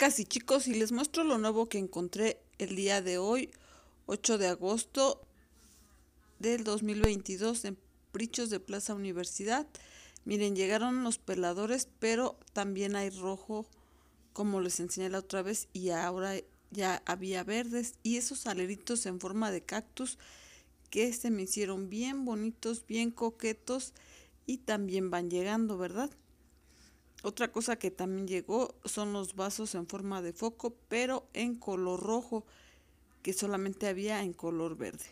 Casi chicos, y les muestro lo nuevo que encontré el día de hoy, 8 de agosto del 2022, en Prichos de Plaza Universidad. Miren, llegaron los peladores, pero también hay rojo, como les enseñé la otra vez, y ahora ya había verdes. Y esos aleritos en forma de cactus que se me hicieron bien bonitos, bien coquetos, y también van llegando, ¿verdad? Otra cosa que también llegó son los vasos en forma de foco, pero en color rojo, que solamente había en color verde.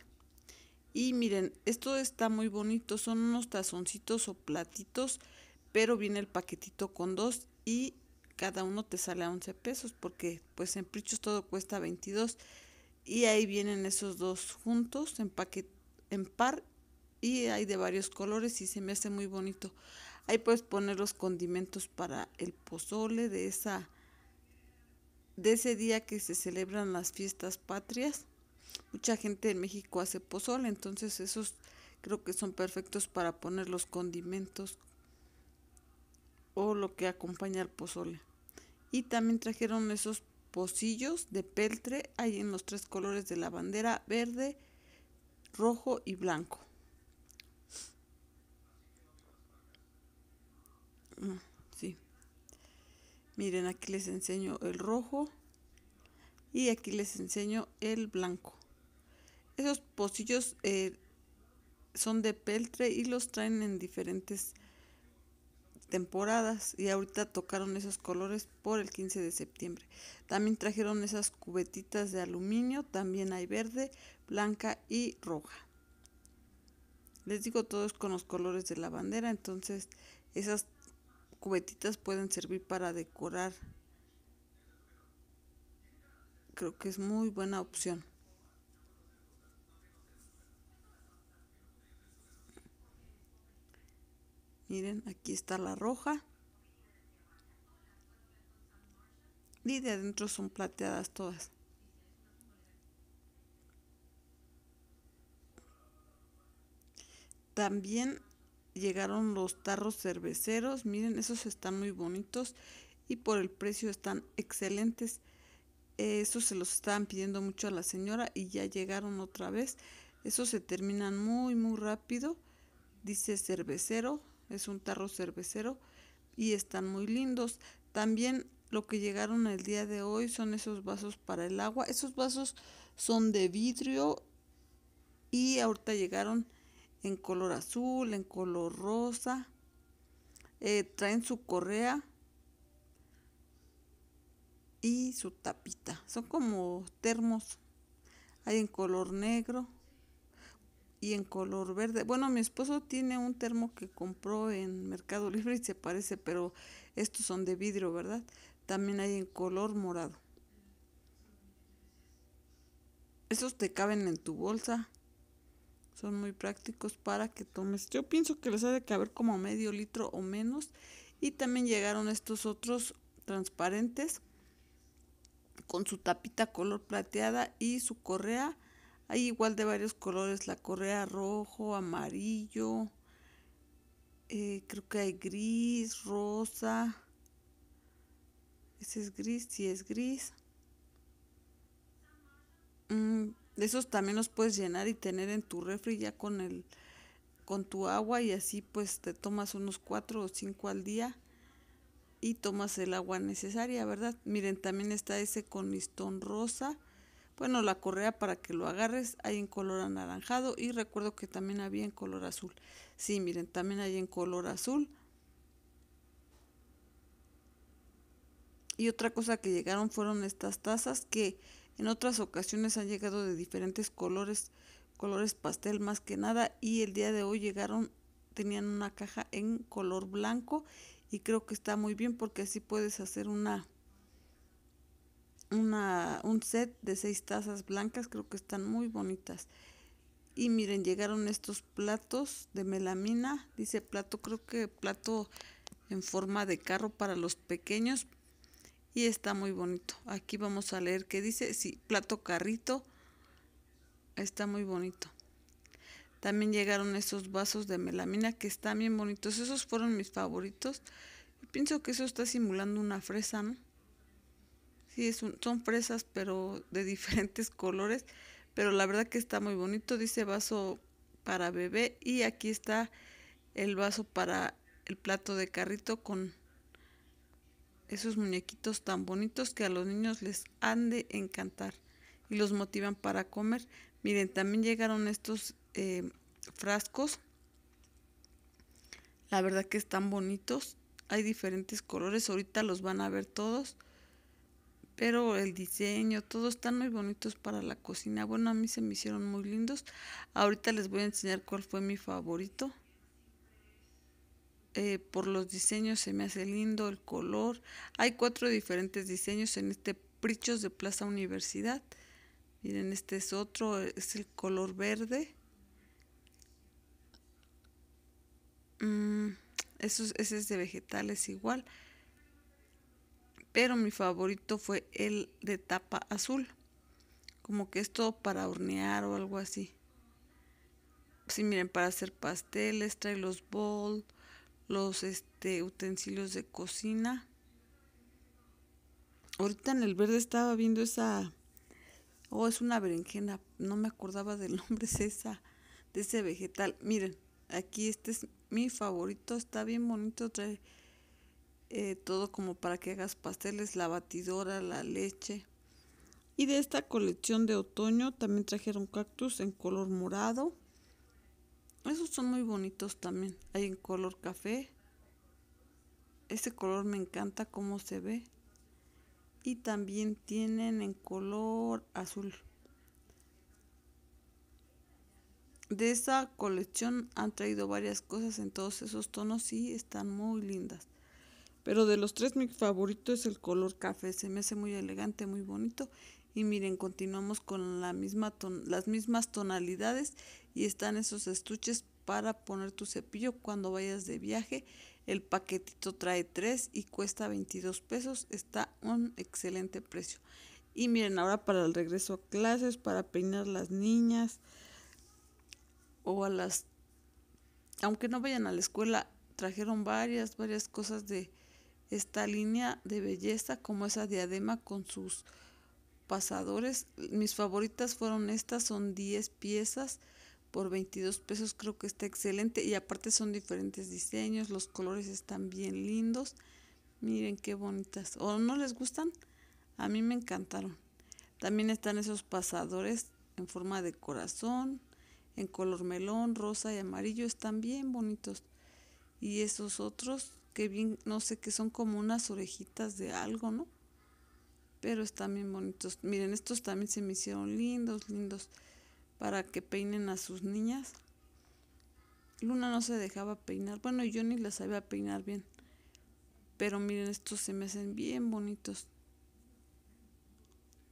Y miren, esto está muy bonito, son unos tazoncitos o platitos, pero viene el paquetito con dos y cada uno te sale a 11 pesos, porque pues en Prichos todo cuesta 22 y ahí vienen esos dos juntos en, paquet en par y hay de varios colores y se me hace muy bonito. Ahí puedes poner los condimentos para el pozole de esa de ese día que se celebran las fiestas patrias. Mucha gente en México hace pozole, entonces esos creo que son perfectos para poner los condimentos o lo que acompaña al pozole. Y también trajeron esos pocillos de peltre, ahí en los tres colores de la bandera, verde, rojo y blanco. Mm, sí. Miren, aquí les enseño el rojo y aquí les enseño el blanco. Esos pocillos eh, son de peltre y los traen en diferentes temporadas y ahorita tocaron esos colores por el 15 de septiembre. También trajeron esas cubetitas de aluminio, también hay verde, blanca y roja. Les digo todos con los colores de la bandera, entonces esas cubetitas pueden servir para decorar. Creo que es muy buena opción. Miren, aquí está la roja. Y de adentro son plateadas todas. También llegaron los tarros cerveceros. Miren, esos están muy bonitos y por el precio están excelentes. Eso eh, esos se los estaban pidiendo mucho a la señora y ya llegaron otra vez. Esos se terminan muy, muy rápido. Dice cervecero, es un tarro cervecero y están muy lindos. También lo que llegaron el día de hoy son esos vasos para el agua. Esos vasos son de vidrio y ahorita llegaron en color azul, en color rosa. Eh, traen su correa y su tapita. Son como termos. Hay en color negro y en color verde. Bueno, mi esposo tiene un termo que compró en Mercado Libre y se parece, pero estos son de vidrio, ¿verdad? También hay en color morado. esos te caben en tu bolsa. Son muy prácticos para que tomes. Yo pienso que les ha de caber como medio litro o menos. Y también llegaron estos otros transparentes con su tapita color plateada y su correa. Hay igual de varios colores, la correa rojo, amarillo, eh, creo que hay gris, rosa. Ese es gris, sí es gris. Mm, de esos también los puedes llenar y tener en tu refri ya con el con tu agua y así pues te tomas unos cuatro o cinco al día y tomas el agua necesaria, ¿verdad? Miren, también está ese con listón rosa. Bueno, la correa para que lo agarres, hay en color anaranjado y recuerdo que también había en color azul. Sí, miren, también hay en color azul. Y otra cosa que llegaron fueron estas tazas que en otras ocasiones han llegado de diferentes colores, colores pastel más que nada, y el día de hoy llegaron, tenían una caja en color blanco y creo que está muy bien porque así puedes hacer una, un set de seis tazas blancas, creo que están muy bonitas. Y miren, llegaron estos platos de melamina, dice plato, creo que plato en forma de carro para los pequeños, y está muy bonito. Aquí vamos a leer qué dice. si plato carrito. Está muy bonito. También llegaron esos vasos de melamina que están bien bonitos. Esos fueron mis favoritos. Pienso que eso está simulando una fresa, ¿no? Sí, son fresas, pero de diferentes colores. Pero la verdad que está muy bonito. Dice vaso para bebé. Y aquí está el vaso para el plato de carrito con esos muñequitos tan bonitos que a los niños les han de encantar y los motivan para comer. Miren, también llegaron estos eh, frascos. La verdad que están bonitos. Hay diferentes colores. Ahorita los van a ver todos. Pero el diseño, todos están muy bonitos para la cocina. Bueno, a mí se me hicieron muy lindos. Ahorita les voy a enseñar cuál fue mi favorito. Eh, por los diseños se me hace lindo el color. Hay cuatro diferentes diseños en este Prichos de Plaza Universidad. Miren, este es otro, es el color verde. Mm, ese es de vegetales igual. Pero mi favorito fue el de tapa azul. Como que es todo para hornear o algo así. Sí, miren, para hacer pasteles, trae los bowls los este, utensilios de cocina. Ahorita en el verde estaba viendo esa, oh, es una berenjena, no me acordaba del nombre es esa, de ese vegetal. Miren, aquí este es mi favorito, está bien bonito, trae eh, todo como para que hagas pasteles, la batidora, la leche. Y de esta colección de otoño también trajeron cactus en color morado, esos son muy bonitos también. Hay en color café. Ese color me encanta cómo se ve. Y también tienen en color azul. De esa colección han traído varias cosas en todos esos tonos y están muy lindas. Pero de los tres mi favorito es el color café. Se me hace muy elegante, muy bonito. Y miren, continuamos con la misma las mismas tonalidades y están esos estuches para poner tu cepillo cuando vayas de viaje. El paquetito trae tres y cuesta 22 pesos. Está un excelente precio. Y miren, ahora para el regreso a clases, para peinar las niñas o a las... Aunque no vayan a la escuela, trajeron varias, varias cosas de esta línea de belleza, como esa diadema con sus pasadores. Mis favoritas fueron estas, son 10 piezas por 22 pesos creo que está excelente y aparte son diferentes diseños, los colores están bien lindos. Miren qué bonitas. ¿O no les gustan? A mí me encantaron. También están esos pasadores en forma de corazón, en color melón, rosa y amarillo, están bien bonitos. Y esos otros que bien, no sé, que son como unas orejitas de algo, ¿no? Pero están bien bonitos. Miren, estos también se me hicieron lindos, lindos para que peinen a sus niñas. Luna no se dejaba peinar. Bueno, yo ni la sabía peinar bien. Pero miren, estos se me hacen bien bonitos.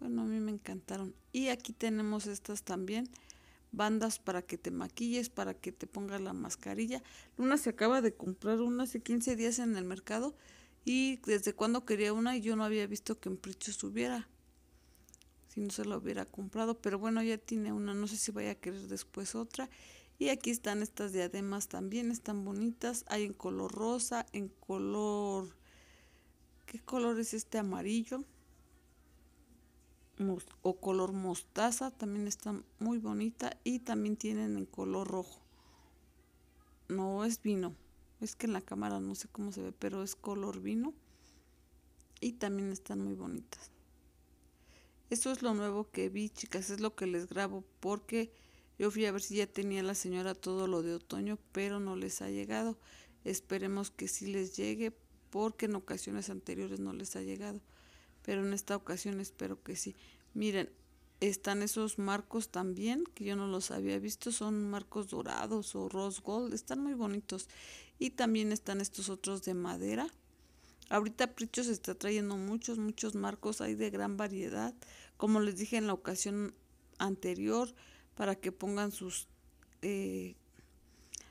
Bueno, a mí me encantaron. Y aquí tenemos estas también. Bandas para que te maquilles, para que te pongas la mascarilla. Luna se acaba de comprar una hace 15 días en el mercado. Y desde cuando quería una, yo no había visto que en precio estuviera no se lo hubiera comprado, pero bueno, ya tiene una, no sé si vaya a querer después otra. Y aquí están estas diademas también, están bonitas, hay en color rosa, en color, ¿qué color es este amarillo? o color mostaza, también está muy bonita y también tienen en color rojo. No es vino, es que en la cámara no sé cómo se ve, pero es color vino y también están muy bonitas. Esto es lo nuevo que vi, chicas, es lo que les grabo porque yo fui a ver si ya tenía la señora todo lo de otoño, pero no les ha llegado. Esperemos que sí les llegue porque en ocasiones anteriores no les ha llegado, pero en esta ocasión espero que sí. Miren, están esos marcos también que yo no los había visto, son marcos dorados o rose gold, están muy bonitos. Y también están estos otros de madera Ahorita Pricho se está trayendo muchos, muchos marcos, hay de gran variedad, como les dije en la ocasión anterior, para que pongan sus, eh,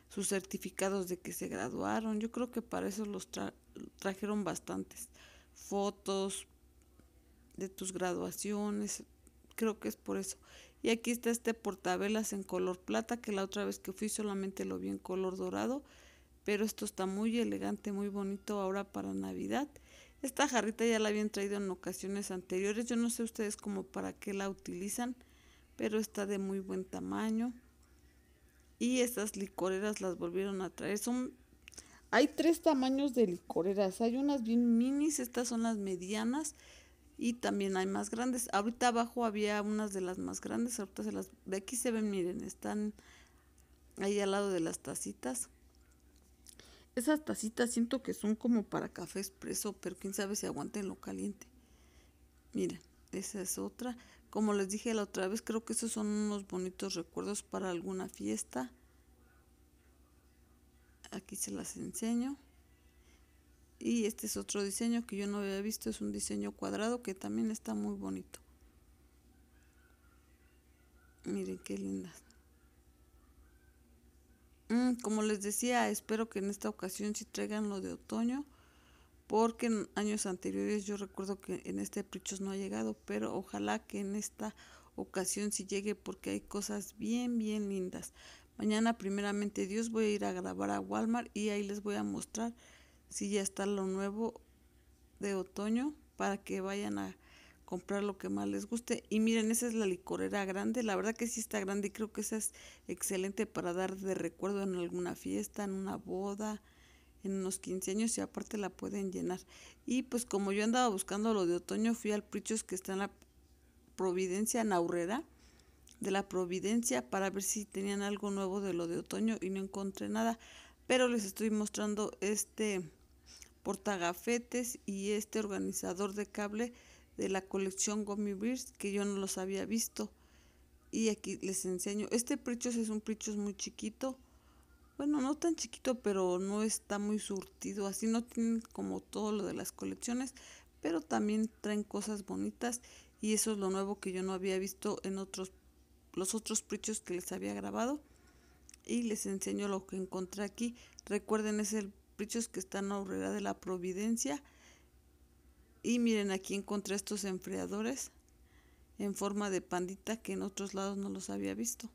sus certificados de que se graduaron. Yo creo que para eso los trajeron bastantes. Fotos de tus graduaciones, creo que es por eso. Y aquí está este portabelas en color plata, que la otra vez que fui solamente lo vi en color dorado pero esto está muy elegante, muy bonito ahora para Navidad. Esta jarrita ya la habían traído en ocasiones anteriores, yo no sé ustedes como para qué la utilizan, pero está de muy buen tamaño. Y estas licoreras las volvieron a traer, son hay tres tamaños de licoreras. Hay unas bien minis, estas son las medianas y también hay más grandes. Ahorita abajo había unas de las más grandes, ahorita se las de aquí se ven, miren, están ahí al lado de las tacitas. Esas tacitas siento que son como para café expreso, pero quién sabe si aguanten lo caliente. Mira, esa es otra. Como les dije la otra vez, creo que esos son unos bonitos recuerdos para alguna fiesta. Aquí se las enseño. Y este es otro diseño que yo no había visto, es un diseño cuadrado que también está muy bonito. Miren qué lindas. Mm, como les decía, espero que en esta ocasión sí traigan lo de otoño, porque en años anteriores yo recuerdo que en este Prichos no ha llegado, pero ojalá que en esta ocasión sí llegue porque hay cosas bien, bien lindas. Mañana primeramente Dios voy a ir a grabar a Walmart y ahí les voy a mostrar si ya está lo nuevo de otoño para que vayan a comprar lo que más les guste. Y miren, esa es la licorera grande, la verdad que sí está grande y creo que esa es excelente para dar de recuerdo en alguna fiesta, en una boda, en unos 15 años y aparte la pueden llenar. Y pues como yo andaba buscando lo de otoño, fui al Prichos que está en la Providencia, Naurrera, de la Providencia, para ver si tenían algo nuevo de lo de otoño y no encontré nada. Pero les estoy mostrando este portagafetes y este organizador de cable de la colección Gummy Bears que yo no los había visto. Y aquí les enseño. Este Prichos es un Prichos muy chiquito. Bueno, no tan chiquito, pero no está muy surtido. Así no tienen como todo lo de las colecciones. Pero también traen cosas bonitas. Y eso es lo nuevo que yo no había visto en otros los otros Prichos que les había grabado. Y les enseño lo que encontré aquí. Recuerden, es el Prichos que está en la de la Providencia y miren, aquí encontré estos enfriadores en forma de pandita que en otros lados no los había visto.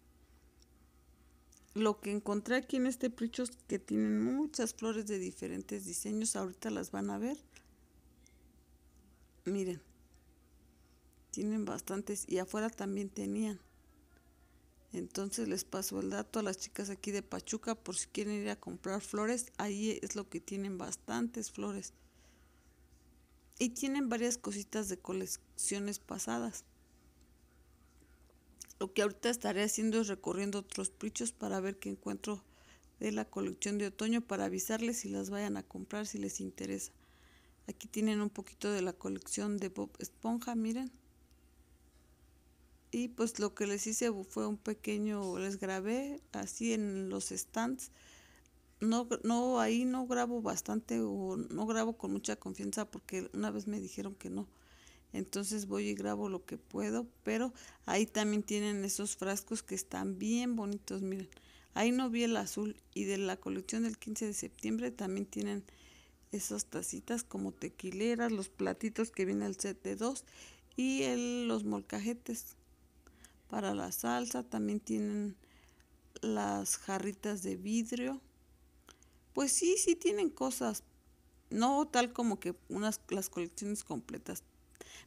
Lo que encontré aquí en este pricho es que tienen muchas flores de diferentes diseños. Ahorita las van a ver. Miren. Tienen bastantes y afuera también tenían. Entonces les paso el dato a las chicas aquí de Pachuca por si quieren ir a comprar flores. Ahí es lo que tienen bastantes flores y tienen varias cositas de colecciones pasadas. Lo que ahorita estaré haciendo es recorriendo otros prichos para ver qué encuentro de la colección de otoño para avisarles si las vayan a comprar si les interesa. Aquí tienen un poquito de la colección de Bob Esponja, miren. Y pues lo que les hice fue un pequeño, les grabé así en los stands no, ahí no grabo bastante o no grabo con mucha confianza porque una vez me dijeron que no. Entonces voy y grabo lo que puedo, pero ahí también tienen esos frascos que están bien bonitos, miren. Ahí no vi el azul y de la colección del 15 de septiembre también tienen esas tacitas como tequileras, los platitos que viene el set de dos y los molcajetes para la salsa. También tienen las jarritas de vidrio pues sí, sí tienen cosas, no tal como que unas las colecciones completas.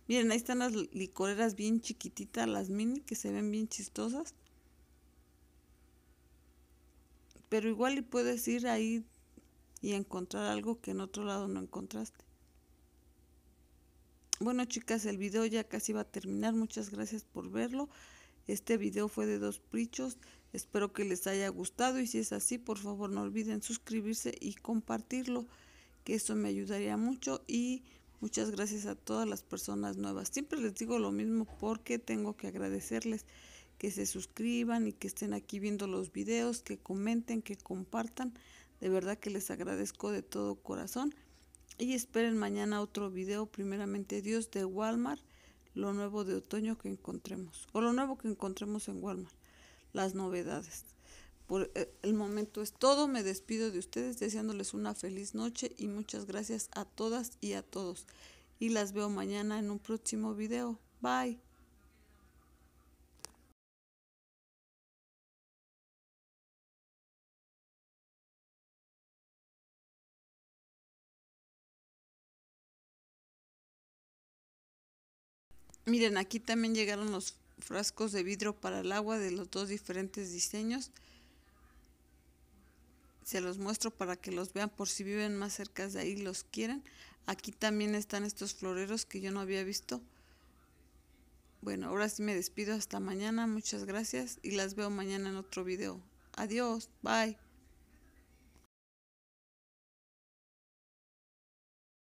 Miren, ahí están las licoreras bien chiquititas, las mini que se ven bien chistosas. Pero igual y puedes ir ahí y encontrar algo que en otro lado no encontraste. Bueno chicas, el video ya casi va a terminar. Muchas gracias por verlo. Este video fue de dos prichos. Espero que les haya gustado y si es así, por favor no olviden suscribirse y compartirlo, que eso me ayudaría mucho y muchas gracias a todas las personas nuevas. Siempre les digo lo mismo porque tengo que agradecerles que se suscriban y que estén aquí viendo los videos, que comenten, que compartan. De verdad que les agradezco de todo corazón. Y esperen mañana otro video, primeramente Dios de Walmart lo nuevo de otoño que encontremos o lo nuevo que encontremos en Walmart, las novedades. Por eh, el momento es todo, me despido de ustedes deseándoles una feliz noche y muchas gracias a todas y a todos. Y las veo mañana en un próximo video. Bye. Miren, aquí también llegaron los frascos de vidrio para el agua de los dos diferentes diseños. Se los muestro para que los vean por si viven más cerca de ahí los quieren. Aquí también están estos floreros que yo no había visto. Bueno, ahora sí me despido hasta mañana. Muchas gracias y las veo mañana en otro video. Adiós, bye.